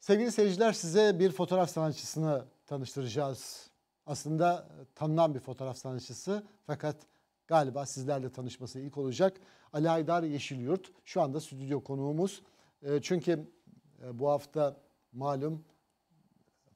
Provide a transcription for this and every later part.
Sevgili seyirciler size bir fotoğraf sanatçısını tanıştıracağız. Aslında e, tanınan bir fotoğraf sanatçısı fakat galiba sizlerle tanışması ilk olacak. Ali Aydar Yeşilyurt şu anda stüdyo konuğumuz. E, çünkü e, bu hafta malum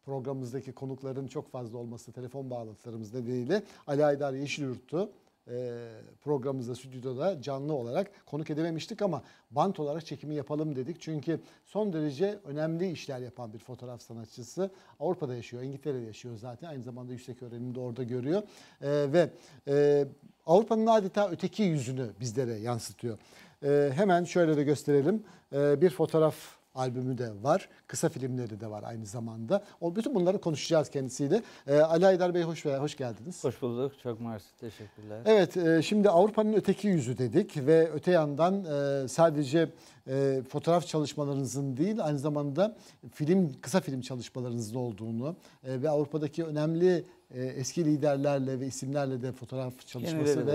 programımızdaki konukların çok fazla olması telefon bağlantılarımız nedeniyle Ali Aydar Yeşilyurt'tu. E, programımızda, stüdyoda canlı olarak konuk edememiştik ama bant olarak çekimi yapalım dedik. Çünkü son derece önemli işler yapan bir fotoğraf sanatçısı. Avrupa'da yaşıyor, İngiltere'de yaşıyor zaten. Aynı zamanda yüksek öğrenimde orada görüyor. E, ve e, Avrupa'nın adeta öteki yüzünü bizlere yansıtıyor. E, hemen şöyle de gösterelim. E, bir fotoğraf albümü de var. Kısa filmleri de var aynı zamanda. O bütün bunları konuşacağız kendisiyle. E, Ali Aydar Bey hoş hoş geldiniz. Hoş bulduk. Çok mersi. Teşekkürler. Evet, e, şimdi Avrupa'nın öteki yüzü dedik ve öte yandan e, sadece e, fotoğraf çalışmalarınızın değil aynı zamanda film kısa film çalışmalarınızın olduğunu e, ve Avrupa'daki önemli e, eski liderlerle ve isimlerle de fotoğraf çalışması ve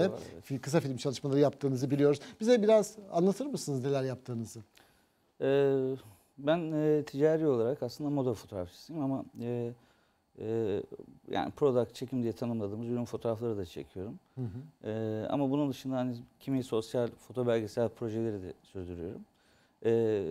evet. kısa film çalışmaları yaptığınızı biliyoruz. Bize biraz anlatır mısınız neler yaptığınızı? Ee, ben e, ticari olarak aslında moda fotoğrafçısıyım ama e, e, yani product çekim diye tanımladığımız ürün fotoğrafları da çekiyorum. Hı hı. E, ama bunun dışında hani kimi sosyal foto belgesel projeleri de sürdürüyorum. E,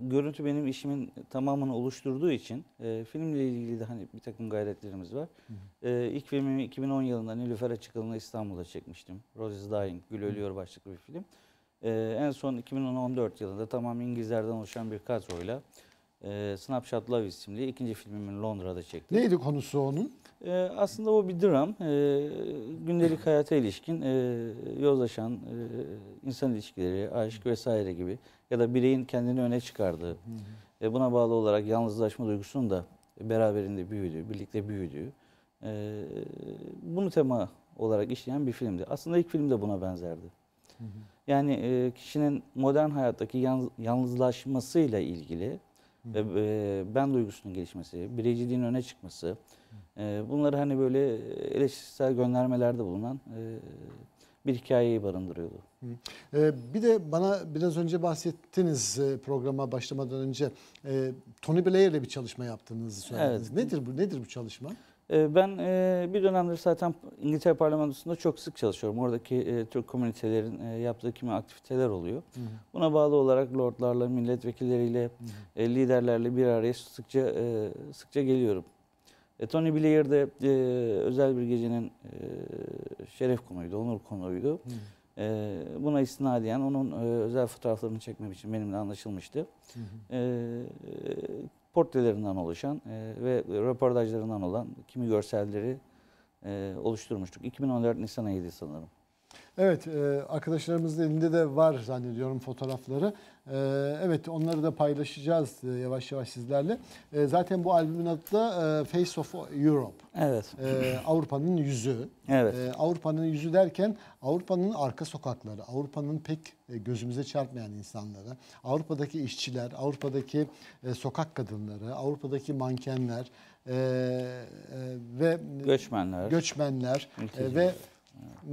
görüntü benim işimin tamamını oluşturduğu için e, filmle ilgili de hani bir takım gayretlerimiz var. Hı hı. E, ilk filmimi 2010 yılında Nilüfer Açıkalı'nı İstanbul'da çekmiştim. Rose is Dying, Gül Ölüyor başlıklı bir film. Hı e, en son 2014 yılında tamam İngilizlerden oluşan bir kadroyla e, Snapshot Love isimli ikinci filmimi Londra'da çektim. Neydi konusu onun? E, aslında o bir dram. E, gündelik hayata ilişkin e, yozlaşan e, insan ilişkileri, aşk vesaire gibi ya da bireyin kendini öne çıkardığı e, buna bağlı olarak yalnızlaşma duygusunun da beraberinde büyüdüğü, birlikte büyüdüğü e, bunu tema olarak işleyen bir filmdi. Aslında ilk film de buna benzerdi. Yani e, kişinin modern hayattaki yalnız, yalnızlaşmasıyla ilgili hı E, ben duygusunun gelişmesi, bireyciliğin öne çıkması, E, bunları hani böyle eleştirisel göndermelerde bulunan e, bir hikayeyi barındırıyordu. E, bir de bana biraz önce bahsettiniz e, programa başlamadan önce e, Tony Blair ile bir çalışma yaptığınızı söylediniz. Evet. Nedir bu nedir bu çalışma? Ee, ben e, bir dönemdir zaten İngiltere Parlamentosu'nda çok sık çalışıyorum. Oradaki e, Türk komünitelerin e, yaptığı kimi aktiviteler oluyor. Buna bağlı olarak lordlarla, milletvekilleriyle, liderlerle bir araya sıkça sıkça geliyorum. Tony Blair'de özel bir gecenin şeref konuydu, onur konuydu. Buna istinaden onun özel fotoğraflarını çekmem için benimle anlaşılmıştı. Hı hı portrelerinden oluşan e, ve röportajlarından olan kimi görselleri e, oluşturmuştuk. 2014 Nisan ayıydı sanırım. Evet e, arkadaşlarımızın elinde de var zannediyorum fotoğrafları. E, evet onları da paylaşacağız e, yavaş yavaş sizlerle. Zaten bu albümün adı da Face of Europe. Evet. Avrupa'nın yüzü. Evet. Avrupa'nın yüzü derken Avrupa'nın arka sokakları, Avrupa'nın pek gözümüze çarpmayan insanları, Avrupa'daki işçiler, Avrupa'daki sokak kadınları, Avrupa'daki mankenler, ve göçmenler, göçmenler e, ve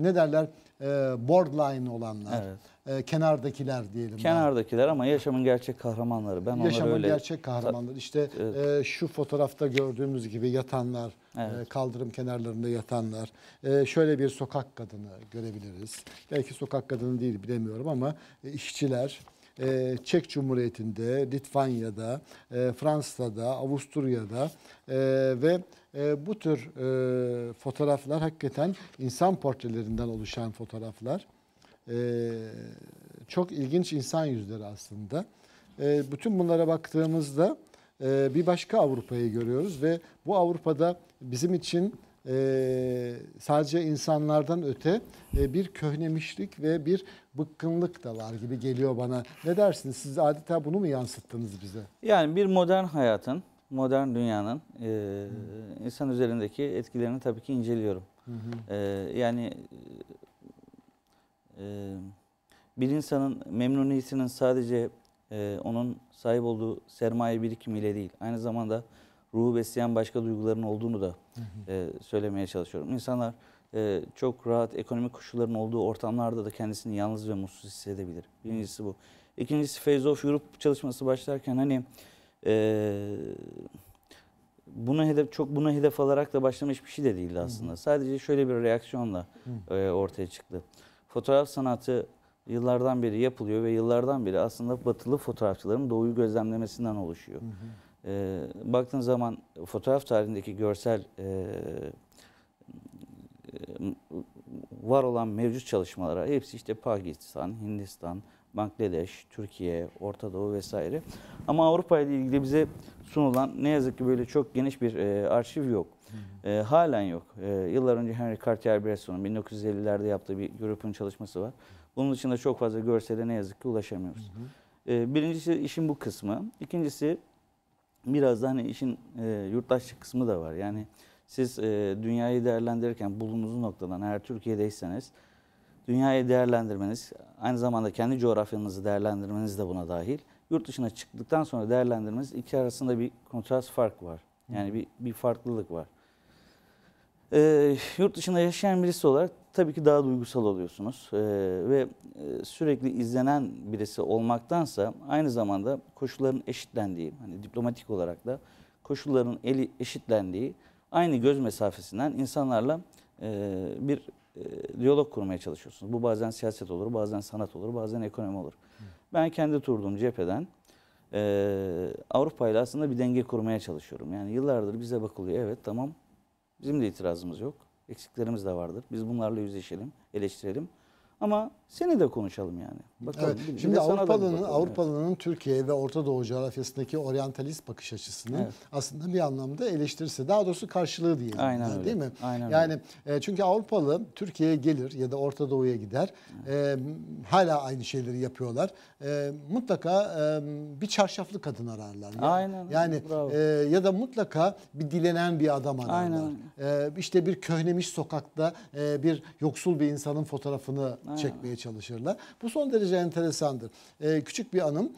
ne derler e, borderline olanlar, evet. e, kenardakiler diyelim. Kenardakiler ben. ama yaşamın gerçek kahramanları. Ben yaşamın öyle... gerçek kahramanları. İşte evet. e, şu fotoğrafta gördüğümüz gibi yatanlar, e, evet. e, kaldırım kenarlarında yatanlar. E, şöyle bir sokak kadını görebiliriz. Belki sokak kadını değil bilemiyorum ama e, işçiler. Ee, Çek Cumhuriyeti'nde, Litvanya'da, e, Fransa'da, Avusturya'da e, ve e, bu tür e, fotoğraflar hakikaten insan portrelerinden oluşan fotoğraflar. E, çok ilginç insan yüzleri aslında. E, bütün bunlara baktığımızda e, bir başka Avrupa'yı görüyoruz ve bu Avrupa'da bizim için e, sadece insanlardan öte e, bir köhnemişlik ve bir bıkkınlık da var gibi geliyor bana. Ne dersiniz? Siz adeta bunu mu yansıttınız bize? Yani bir modern hayatın modern dünyanın e, insan üzerindeki etkilerini tabii ki inceliyorum. Hı hı. E, yani e, bir insanın memnuniyetinin sadece e, onun sahip olduğu sermaye birikimiyle değil, aynı zamanda ruhu besleyen başka duyguların olduğunu da hı hı. E, söylemeye çalışıyorum. İnsanlar e, çok rahat ekonomik koşulların olduğu ortamlarda da kendisini yalnız ve mutsuz hissedebilir. Birincisi bu. İkincisi Phase of Europe çalışması başlarken hani ee, bunu hedef çok buna hedef alarak da başlamış bir şey de değildi aslında. Hı Sadece şöyle bir reaksiyonla E, ortaya çıktı. Fotoğraf sanatı yıllardan beri yapılıyor ve yıllardan beri aslında batılı fotoğrafçıların doğuyu gözlemlemesinden oluşuyor. Hı ee, baktığın zaman fotoğraf tarihindeki görsel e, e var olan mevcut çalışmalara hepsi işte Pakistan, Hindistan, Bangladeş, Türkiye, Orta Doğu vesaire. Ama Avrupa ile ilgili bize sunulan ne yazık ki böyle çok geniş bir e, arşiv yok. E, halen yok. E, yıllar önce Henry Cartier-Bresson'un 1950'lerde yaptığı bir European çalışması var. Bunun de çok fazla görsele ne yazık ki ulaşamıyoruz. Hı hı. E, birincisi işin bu kısmı. İkincisi biraz da hani işin e, yurttaşlık kısmı da var. Yani siz e, dünyayı değerlendirirken bulunduğunuz noktadan eğer Türkiye'deyseniz dünyayı değerlendirmeniz, aynı zamanda kendi coğrafyanızı değerlendirmeniz de buna dahil. Yurt dışına çıktıktan sonra değerlendirmeniz iki arasında bir kontrast fark var. Yani bir, bir farklılık var. Ee, yurt dışında yaşayan birisi olarak tabii ki daha duygusal oluyorsunuz. Ee, ve e, sürekli izlenen birisi olmaktansa aynı zamanda koşulların eşitlendiği, hani diplomatik olarak da koşulların eli eşitlendiği, aynı göz mesafesinden insanlarla e, bir e, diyalog kurmaya çalışıyorsunuz. Bu bazen siyaset olur, bazen sanat olur, bazen ekonomi olur. Hı. Ben kendi turduğum cepheden e, Avrupa ile aslında bir denge kurmaya çalışıyorum. Yani yıllardır bize bakılıyor. Evet tamam bizim de itirazımız yok. Eksiklerimiz de vardır. Biz bunlarla yüzleşelim, eleştirelim. Ama seni de konuşalım yani. Bakalım. Evet. Şimdi Avrupalı'nın Avrupalı'nın evet. Türkiye ve Orta Doğu coğrafyasındaki oryantalist bakış açısını evet. aslında bir anlamda eleştirisi, daha doğrusu karşılığı diyelim. Aynen öyle. Değil mi? Aynen yani öyle. E, çünkü Avrupalı Türkiye'ye gelir ya da Orta Doğu'ya gider. Evet. E, hala aynı şeyleri yapıyorlar. E, mutlaka e, bir çarşaflı kadın ararlar. Yani, Aynen. Yani e, ya da mutlaka bir dilenen bir adam ararlar. Aynen. E, işte bir köhnemiş sokakta e, bir yoksul bir insanın fotoğrafını çekmeye çalışırlar. Bu son derece enteresandır. Ee, küçük bir anım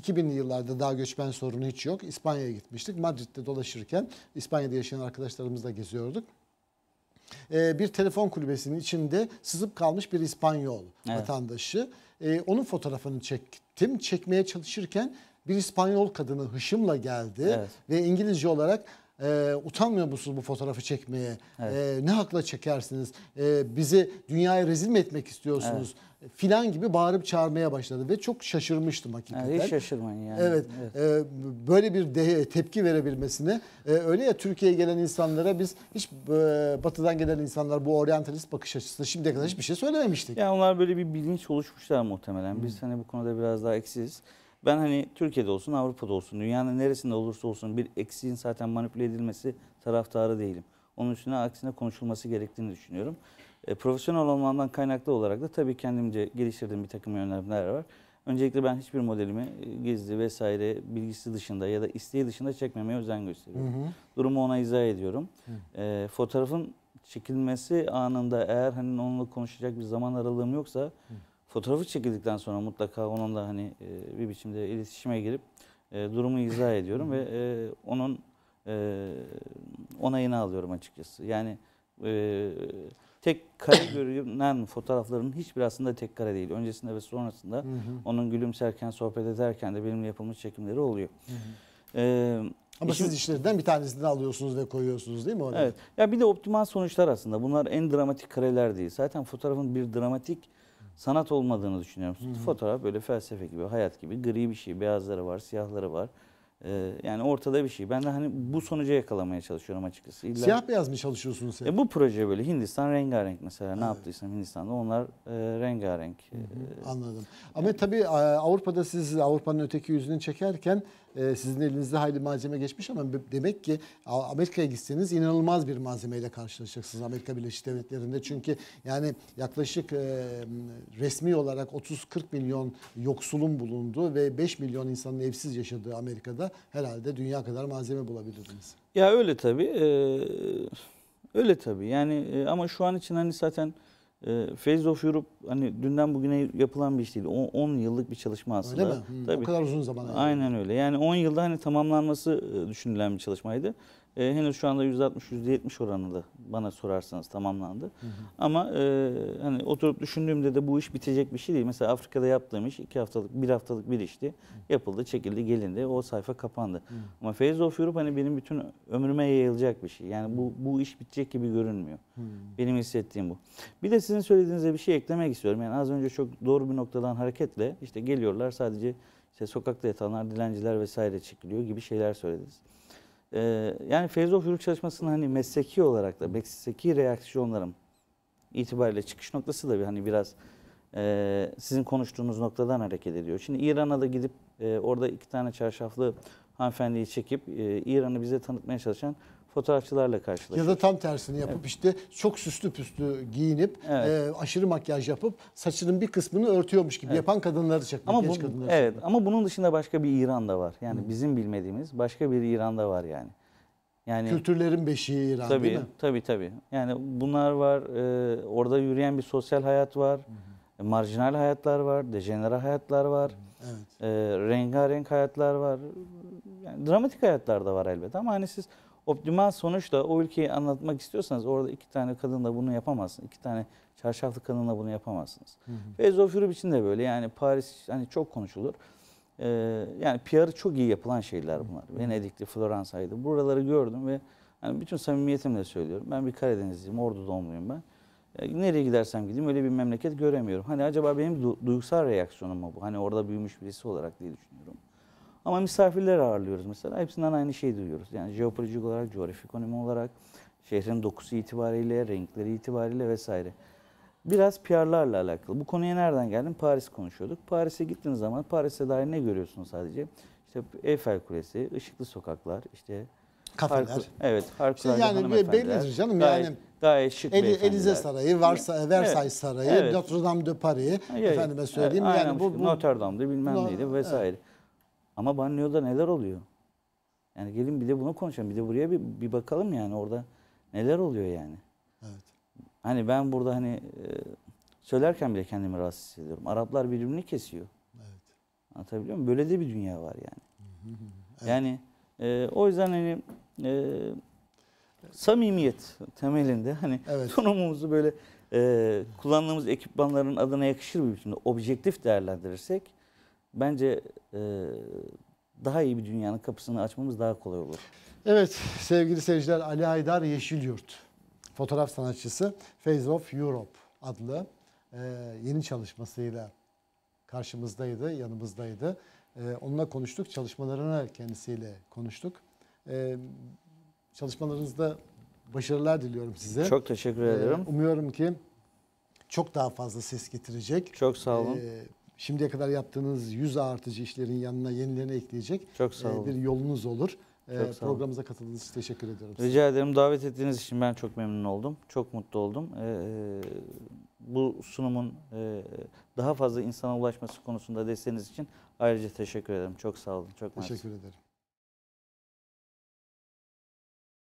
2000'li yıllarda daha göçmen sorunu hiç yok. İspanya'ya gitmiştik. Madrid'de dolaşırken İspanya'da yaşayan arkadaşlarımızla geziyorduk ee, bir telefon kulübesinin içinde sızıp kalmış bir İspanyol evet. vatandaşı. Ee, onun fotoğrafını çektim. Çekmeye çalışırken bir İspanyol kadını hışımla geldi evet. ve İngilizce olarak e, utanmıyor musunuz bu fotoğrafı çekmeye? Evet. E, ne hakla çekersiniz? E, bizi dünyaya rezil mi etmek istiyorsunuz? Evet. Filan gibi bağırıp çağırmaya başladı ve çok şaşırmıştım hakikaten. Evet, hiç şaşırmayın yani. Evet, evet. E, böyle bir de, tepki verebilmesini e, öyle ya Türkiye'ye gelen insanlara biz hiç e, batıdan gelen insanlar bu oryantalist bakış açısında şimdiye kadar hiçbir şey söylememiştik. Yani onlar böyle bir bilinç oluşmuşlar muhtemelen. Biz hani bu konuda biraz daha eksiz. Ben hani Türkiye'de olsun, Avrupa'da olsun, dünyanın neresinde olursa olsun bir eksiğin zaten manipüle edilmesi taraftarı değilim. Onun üstüne aksine konuşulması gerektiğini düşünüyorum. E, profesyonel olmamdan kaynaklı olarak da tabii kendimce geliştirdiğim bir takım yönlemler var. Öncelikle ben hiçbir modelimi e, gizli vesaire bilgisi dışında ya da isteği dışında çekmemeye özen gösteriyorum. Hı hı. Durumu ona izah ediyorum. E, fotoğrafın çekilmesi anında eğer hani onunla konuşacak bir zaman aralığım yoksa... Hı fotoğrafı çekildikten sonra mutlaka onunla hani e, bir biçimde iletişime girip e, durumu izah ediyorum ve e, onun e, onayını alıyorum açıkçası. Yani tek kare görünen fotoğrafların hiçbir aslında tek kare değil. Öncesinde ve sonrasında onun gülümserken, sohbet ederken de benimle yapılmış çekimleri oluyor. ama İşim, siz işlerinden bir tanesini alıyorsunuz ve koyuyorsunuz değil mi? Orada? Evet. Ya bir de optimal sonuçlar aslında. Bunlar en dramatik kareler değil. Zaten fotoğrafın bir dramatik sanat olmadığını düşünüyorum. Hı hı. Fotoğraf böyle felsefe gibi, hayat gibi gri bir şey. Beyazları var, siyahları var. Ee, yani ortada bir şey. Ben de hani bu sonuca yakalamaya çalışıyorum açıkçası. İlla... Siyah beyaz mı çalışıyorsunuz sen? E, bu proje böyle Hindistan rengarenk mesela. Evet. Ne yaptıysam Hindistan'da onlar e, rengarenk. E, hı hı, anladım. Ama tabii e, Avrupa'da siz Avrupa'nın öteki yüzünü çekerken ee, sizin elinizde hayli malzeme geçmiş ama demek ki Amerika'ya gitseniz inanılmaz bir malzemeyle karşılaşacaksınız Amerika Birleşik Devletleri'nde. Çünkü yani yaklaşık e, resmi olarak 30-40 milyon yoksulun bulunduğu ve 5 milyon insanın evsiz yaşadığı Amerika'da herhalde dünya kadar malzeme bulabilirdiniz. Ya öyle tabii. Ee, öyle tabii. Yani e, ama şu an için hani zaten e, ee, Phase of Europe hani dünden bugüne yapılan bir iş değil. 10 yıllık bir çalışma aslında. Öyle mi? Hı, Tabii. O kadar uzun zaman. Yani. Aynen öyle. Yani 10 yılda hani tamamlanması e, düşünülen bir çalışmaydı. E, henüz şu anda %60-%70 oranında bana sorarsanız tamamlandı. Hı hı. Ama e, hani oturup düşündüğümde de bu iş bitecek bir şey değil. Mesela Afrika'da yaptığım iş iki haftalık, bir haftalık bir işti. Hı. Yapıldı, çekildi, gelindi. O sayfa kapandı. Hı. Ama phase of Europe hani benim bütün ömrüme yayılacak bir şey. Yani bu, bu iş bitecek gibi görünmüyor. Hı. Benim hissettiğim bu. Bir de sizin söylediğinize bir şey eklemek istiyorum. Yani az önce çok doğru bir noktadan hareketle işte geliyorlar sadece işte sokakta yatanlar, dilenciler vesaire çekiliyor gibi şeyler söylediniz. Ee, yani Feyzof çalışmasının hani mesleki olarak da mesleki reaksiyonlarım itibariyle çıkış noktası da bir hani biraz e, sizin konuştuğunuz noktadan hareket ediyor. Şimdi İran'a da gidip e, orada iki tane çarşaflı hanımefendiyi çekip e, İran'ı bize tanıtmaya çalışan fotoğrafçılarla karşılaşıyor Ya da tam tersini yapıp evet. işte çok süslü püslü giyinip evet. e, aşırı makyaj yapıp saçının bir kısmını örtüyormuş gibi evet. yapan kadınları çıkıyor. Ama bu, kadınları Evet çıkıyor. ama bunun dışında başka bir İran da var. Yani Hı. bizim bilmediğimiz başka bir İran da var yani. Yani kültürlerin beşiği İran tabii, değil mi? Tabii tabii. Yani bunlar var. E, orada yürüyen bir sosyal hayat var. E, marjinal hayatlar var, dejenere hayatlar var, Hı. evet. e, rengarenk hayatlar var. Yani dramatik hayatlar da var elbette ama hani siz optimal sonuçla o ülkeyi anlatmak istiyorsanız orada iki tane kadınla bunu yapamazsınız. İki tane çarşaflı kadınla bunu yapamazsınız. Feyzo Fürüp için de böyle yani Paris hani çok konuşulur. Ee, yani PR'ı çok iyi yapılan şeyler bunlar. Hı hı. Venedik'ti, Floransa'ydı. Buraları gördüm ve hani bütün samimiyetimle söylüyorum. Ben bir Karadenizliyim, Ordu doğumluyum ben. Yani ee, nereye gidersem gideyim öyle bir memleket göremiyorum. Hani acaba benim du duygusal reaksiyonum mu bu? Hani orada büyümüş birisi olarak diye düşünüyorum. Ama misafirler ağırlıyoruz mesela. Hepsinden aynı şeyi duyuyoruz. Yani jeopolitik olarak, coğrafi ekonomi olarak, şehrin dokusu itibariyle, renkleri itibariyle vesaire. Biraz PR'larla alakalı. Bu konuya nereden geldim? Paris konuşuyorduk. Paris'e gittiğiniz zaman Paris'e dair ne görüyorsun sadece? İşte Eiffel Kulesi, ışıklı sokaklar, işte kafeler. Hark, evet, harikulade işte yani bellidir şey canım gayet, yani. Gayet şık El, Elize Sarayı, Varsa, Versailles Sarayı, evet. Notre Dame de Parisi. evet. efendime söyleyeyim. Evet, yani bu, bu, Notre Dame'dı bilmem no, neydi vesaire. Evet. Ama banyoda neler oluyor? Yani gelin bir de bunu konuşalım. Bir de buraya bir, bir bakalım yani orada neler oluyor yani. Evet. Hani ben burada hani e, söylerken bile kendimi rahatsız hissediyorum. Araplar birbirini kesiyor. Evet. Anlatabiliyor muyum? Böyle de bir dünya var yani. Evet. Yani e, o yüzden hani e, samimiyet temelinde hani evet. sunumumuzu böyle e, kullandığımız ekipmanların adına yakışır bir biçimde objektif değerlendirirsek bence e, daha iyi bir dünyanın kapısını açmamız daha kolay olur. Evet sevgili seyirciler Ali Haydar Yeşilyurt fotoğraf sanatçısı Phase of Europe adlı e, yeni çalışmasıyla karşımızdaydı, yanımızdaydı. E, onunla konuştuk, çalışmalarını kendisiyle konuştuk. E, çalışmalarınızda başarılar diliyorum size. Çok teşekkür e, ederim. E, umuyorum ki çok daha fazla ses getirecek. Çok sağ olun. E, şimdiye kadar yaptığınız yüz artıcı işlerin yanına yenilerini ekleyecek Çok sağ e, olun. bir yolunuz olur. Çok e, Programımıza katıldığınız için teşekkür ediyorum. Size. Rica ederim. Davet ettiğiniz için ben çok memnun oldum. Çok mutlu oldum. E, bu sunumun daha fazla insana ulaşması konusunda desteğiniz için ayrıca teşekkür ederim. Çok sağ olun. Çok teşekkür maalesef. ederim.